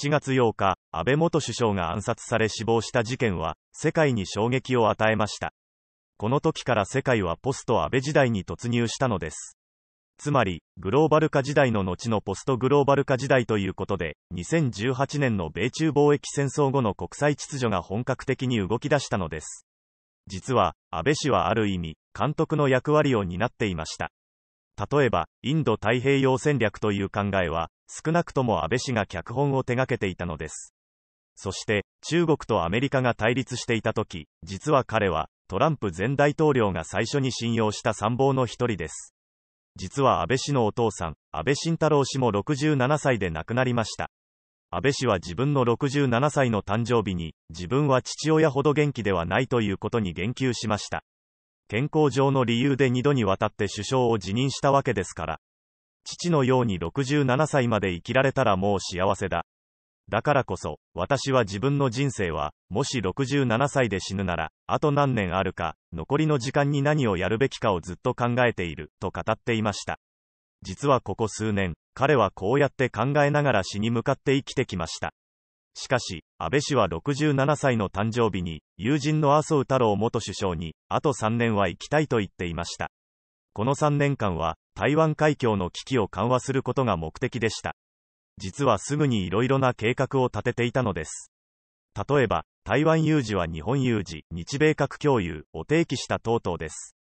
7月8日、安倍元首相が暗殺され死亡した事件は、世界に衝撃を与えました。この時から世界はポスト安倍時代に突入したのです。つまり、グローバル化時代の後のポストグローバル化時代ということで、2018年の米中貿易戦争後の国際秩序が本格的に動き出したのです。実は、安倍氏はある意味、監督の役割を担っていました。例えば、インド太平洋戦略という考えは、少なくとも安倍氏が脚本を手掛けていたのです。そして、中国とアメリカが対立していた時、実は彼は、トランプ前大統領が最初に信用した参謀の一人です。実は安倍氏のお父さん、安倍晋太郎氏も67歳で亡くなりました。安倍氏は自分の67歳の誕生日に、自分は父親ほど元気ではないということに言及しました。健康上の理由で2度にわたって首相を辞任したわけですから。父のように67歳まで生きられたらもう幸せだ。だからこそ、私は自分の人生は、もし67歳で死ぬなら、あと何年あるか、残りの時間に何をやるべきかをずっと考えている、と語っていました。実はここ数年、彼はこうやって考えながら死に向かって生きてきました。しかし、安倍氏は67歳の誕生日に、友人の麻生太郎元首相に、あと3年は行きたいと言っていました。この3年間は、台湾海峡の危機を緩和することが目的でした。実はすぐにいろいろな計画を立てていたのです。例えば、台湾有事は日本有事、日米核共有を提起した等々です。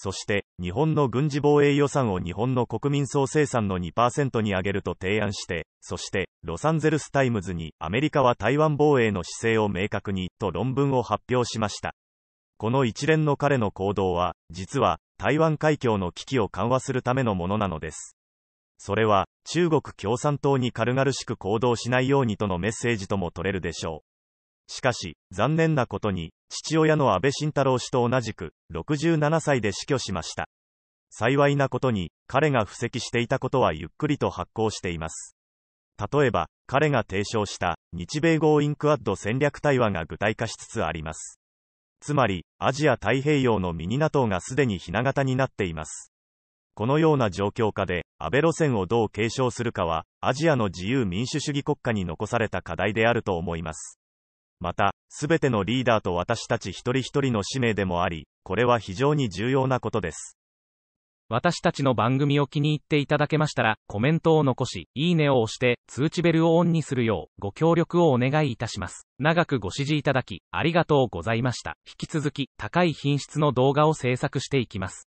そして、日本の軍事防衛予算を日本の国民総生産の2%に上げると提案して、そして、ロサンゼルスタイムズに、アメリカは台湾防衛の姿勢を明確に、と論文を発表しました。この一連の彼の行動は、実は、台湾海峡の危機を緩和するためのものなのです。それは、中国共産党に軽々しく行動しないようにとのメッセージとも取れるでしょう。しかし、残念なことに、父親の安倍晋太郎氏と同じく、67歳で死去しました。幸いなことに、彼が布石していたことはゆっくりと発行しています。例えば、彼が提唱した、日米豪インクアッド戦略対話が具体化しつつあります。つまり、アジア太平洋のミニ NATO がすでに雛形になっています。このような状況下で、安倍路線をどう継承するかは、アジアの自由民主主義国家に残された課題であると思います。また、すべてのリーダーと私たち一人一人の使命でもあり、これは非常に重要なことです。私たちの番組を気に入っていただけましたら、コメントを残し、いいねを押して、通知ベルをオンにするよう、ご協力をお願いいたします。長くご支持いただき、ありがとうございました。引き続き、高い品質の動画を制作していきます。